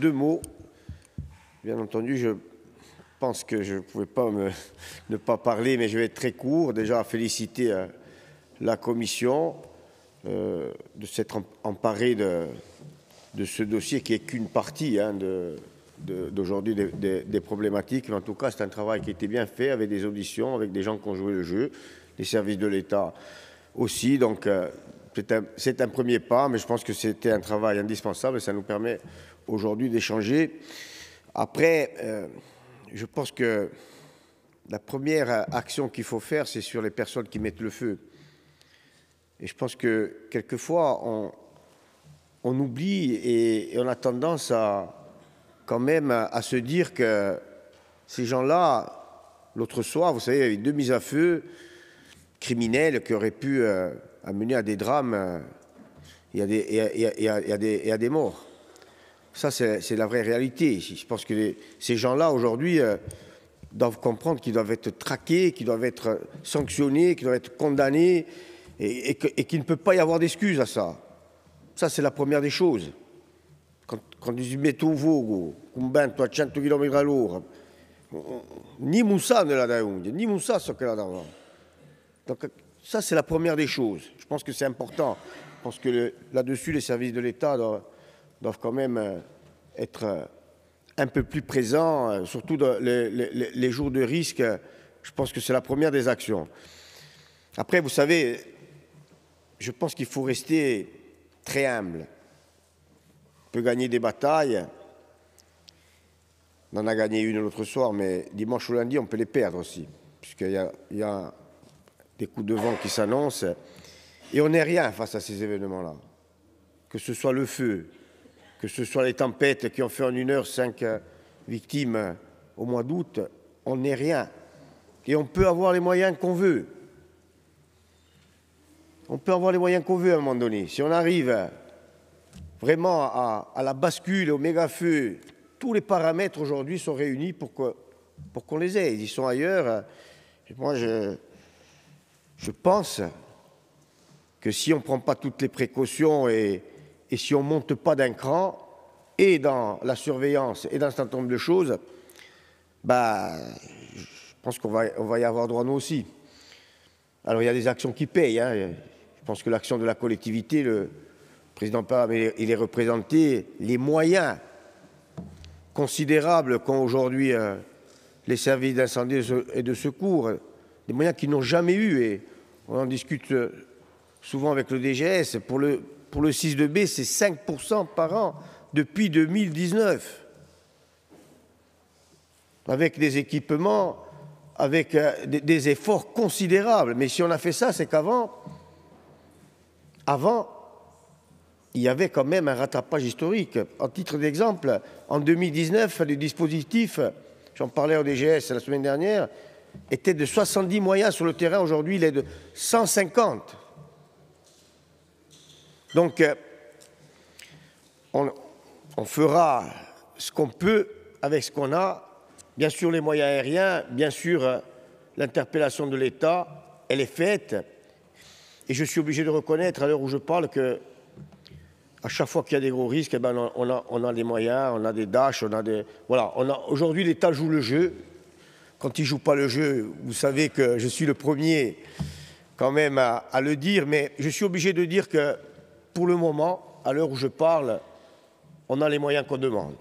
Deux mots. Bien entendu, je pense que je ne pouvais pas ne pas parler, mais je vais être très court. Déjà, féliciter euh, la Commission euh, de s'être emparée de, ce dossier qui est qu'une partie hein, d'aujourd'hui des, problématiques. Mais en tout cas, c'est un travail qui a été bien fait, avec des auditions, avec des gens qui ont joué le jeu, les services de l'État aussi. Donc, euh, c'est un, premier pas, mais je pense que c'était un travail indispensable et ça nous permet aujourd'hui d'échanger. Après, euh, je pense que la première action qu'il faut faire, c'est sur les personnes qui mettent le feu. Et je pense que quelquefois, on, oublie et, on a tendance à quand même à se dire que ces gens-là, l'autre soir, vous savez, il y avait deux mises à feu criminelles qui auraient pu... Euh, amené à des drames et euh, à des, des, morts. Ça, c'est la vraie réalité. Je pense que ces gens-là, aujourd'hui, euh, doivent comprendre qu'ils doivent être traqués, qu'ils doivent être sanctionnés, qu'ils doivent être condamnés, et, et qu'il ne peut pas y avoir d'excuses à ça. Ça, c'est la première des choses. Quand, quand ils mettent au vogo, combien toi, 100 km à ni Moussa ne l'a ni Moussa ce que l'a Donc, ça, c'est la première des choses. Je pense que c'est important. Je pense que là-dessus, les services de l'État doivent, quand même euh, être euh, un peu plus présents, euh, surtout dans les, jours de risque. Je pense que c'est la première des actions. Après, vous savez, je pense qu'il faut rester très humble. On peut gagner des batailles. On en a gagné une l'autre soir, mais dimanche ou lundi, on peut les perdre aussi, puisqu'il y, a des coups de vent qui s'annoncent. Et on n'est rien face à ces événements-là. Que ce soit le feu, que ce soit les tempêtes qui ont fait en une heure cinq euh, victimes euh, au mois d'août, on n'est rien. Et on peut avoir les moyens qu'on veut. On peut avoir les moyens qu'on veut à un moment donné. Si on arrive euh, vraiment à, la bascule, au méga-feu, tous les paramètres aujourd'hui sont réunis pour qu'on pour les ait. Ils sont ailleurs. Moi, je, je pense que si on ne prend pas toutes les précautions et, si on ne monte pas d'un cran, et dans la surveillance, et dans un certain nombre de choses, bah, je pense qu'on va, y avoir droit nous aussi. Alors il y a des actions qui payent. Hein. Je pense que l'action de la collectivité, le président Param, il est représenté, les moyens considérables qu'ont aujourd'hui euh, les services d'incendie et de secours, des moyens qu'ils n'ont jamais eus on en discute euh, souvent avec le DGS, pour le, pour 6 de b c'est 5% par an depuis 2019. Avec des équipements, avec euh, des efforts considérables. Mais si on a fait ça, c'est qu'avant, avant, il y avait quand même un rattrapage historique. En titre d'exemple, en 2019, le dispositif, j'en parlais au DGS la semaine dernière, était de 70 moyens sur le terrain, aujourd'hui il est de 150. Donc euh, on, fera ce qu'on peut avec ce qu'on a, bien sûr les moyens aériens, bien sûr euh, l'interpellation de l'État, elle est faite. Et je suis obligé de reconnaître à l'heure où je parle que à chaque fois qu'il y a des gros risques, eh ben, on, a, des moyens, on a des dash, on a des. Voilà, aujourd'hui l'État joue le jeu quand ils ne jouent pas le jeu, vous savez que je suis le premier quand même à, à, le dire, mais je suis obligé de dire que pour le moment, à l'heure où je parle, on a les moyens qu'on demande.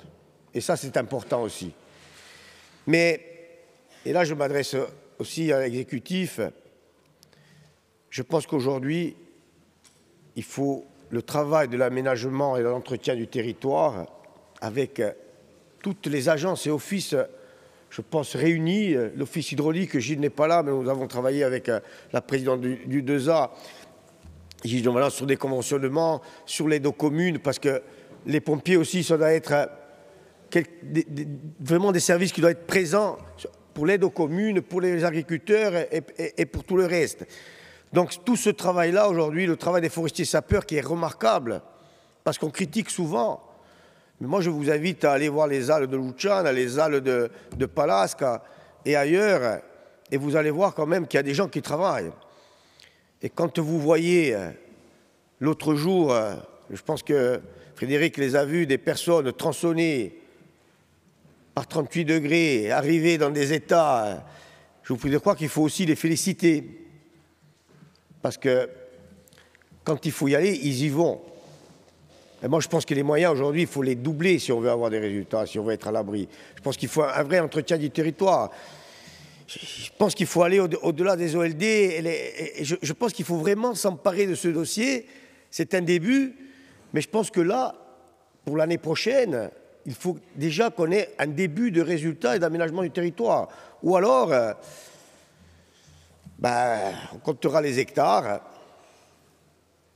Et ça, c'est important aussi. Mais, et là, je m'adresse aussi à l'exécutif, je pense qu'aujourd'hui, il faut le travail de l'aménagement et de l'entretien du territoire avec toutes les agences et offices je pense, réunis, euh, L'Office hydraulique, Gilles n'est pas là, mais nous avons travaillé avec euh, la présidente du, 2A, Gilles sur des conventionnements, sur l'aide aux communes, parce que les pompiers aussi, ça doit être euh, vraiment des services qui doivent être présents pour l'aide aux communes, pour les agriculteurs et, pour tout le reste. Donc tout ce travail-là aujourd'hui, le travail des forestiers sapeurs qui est remarquable, parce qu'on critique souvent, mais moi, je vous invite à aller voir les Halles de Luchan, les Halles de, de et ailleurs, et vous allez voir quand même qu'il y a des gens qui travaillent. Et quand vous voyez euh, l'autre jour, euh, je pense que Frédéric les a vus, des personnes tronçonnées par 38 degrés, arrivées dans des états, euh, je vous prie de croire qu'il faut aussi les féliciter. Parce que quand il faut y aller, ils y vont moi, je pense que les moyens aujourd'hui, il faut les doubler si on veut avoir des résultats, si on veut être à l'abri. Je pense qu'il faut un vrai entretien du territoire. Je pense qu'il faut aller au-delà des OLD. je, pense qu'il faut vraiment s'emparer de ce dossier. C'est un début, mais je pense que là, pour l'année prochaine, il faut déjà qu'on ait un début de résultats et d'aménagement du territoire. Ou alors, euh, ben, on comptera les hectares,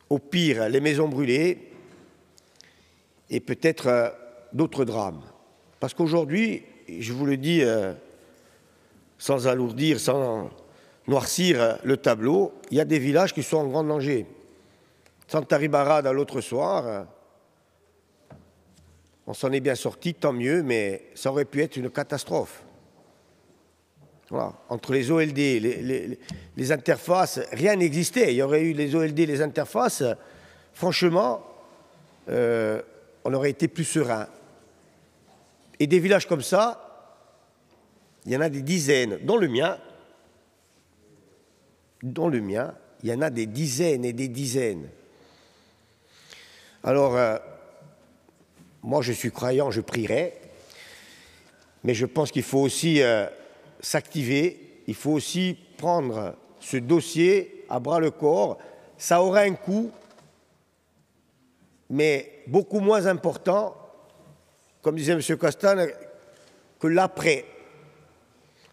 au pire les maisons brûlées, et peut-être euh, d'autres drames. Parce qu'aujourd'hui, je vous le dis euh, sans alourdir, sans noircir euh, le tableau, il y a des villages qui sont en grand danger. Santaribara, l'autre soir, on s'en est bien sorti, tant mieux, mais ça aurait pu être une catastrophe. Entre les OLD, les, interfaces, rien n'existait. Il y aurait eu les OLD, les interfaces. Franchement, on aurait été plus serein. Et des villages comme ça, il y en a des dizaines. Dans le mien, dans le mien, il y en a des dizaines et des dizaines. Alors, euh, moi je suis croyant, je prierai, mais je pense qu'il faut aussi euh, s'activer, il faut aussi prendre ce dossier à bras le corps. Ça aura un coût, mais beaucoup moins important, comme disait M. Costan, que l'après.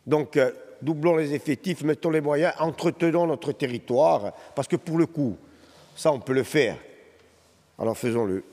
Donc, euh, doublons les effectifs, mettons les moyens, entretenons notre territoire, parce que pour le coup, ça, on peut le faire. Alors faisons-le.